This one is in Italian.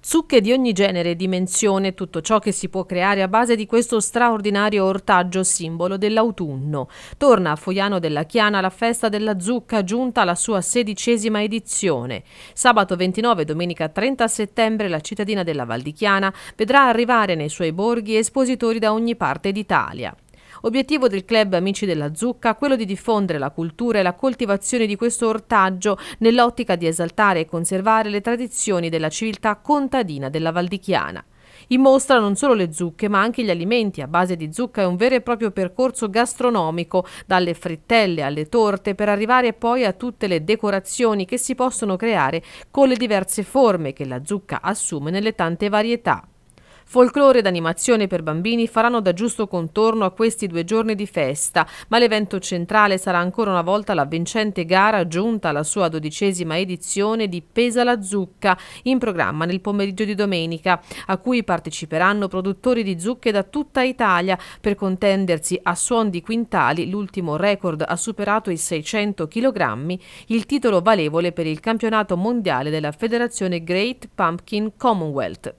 Zucche di ogni genere e dimensione, tutto ciò che si può creare a base di questo straordinario ortaggio simbolo dell'autunno. Torna a Foiano della Chiana la festa della zucca giunta alla sua sedicesima edizione. Sabato 29 e domenica 30 settembre la cittadina della Val di Chiana vedrà arrivare nei suoi borghi espositori da ogni parte d'Italia. Obiettivo del club Amici della Zucca, quello di diffondere la cultura e la coltivazione di questo ortaggio nell'ottica di esaltare e conservare le tradizioni della civiltà contadina della Valdichiana. In mostra non solo le zucche, ma anche gli alimenti a base di zucca e un vero e proprio percorso gastronomico, dalle frittelle alle torte, per arrivare poi a tutte le decorazioni che si possono creare con le diverse forme che la zucca assume nelle tante varietà. Folklore ed animazione per bambini faranno da giusto contorno a questi due giorni di festa, ma l'evento centrale sarà ancora una volta la vincente gara giunta alla sua dodicesima edizione di Pesa la zucca, in programma nel pomeriggio di domenica, a cui parteciperanno produttori di zucche da tutta Italia per contendersi a suon di quintali l'ultimo record ha superato i 600 kg, il titolo valevole per il campionato mondiale della federazione Great Pumpkin Commonwealth.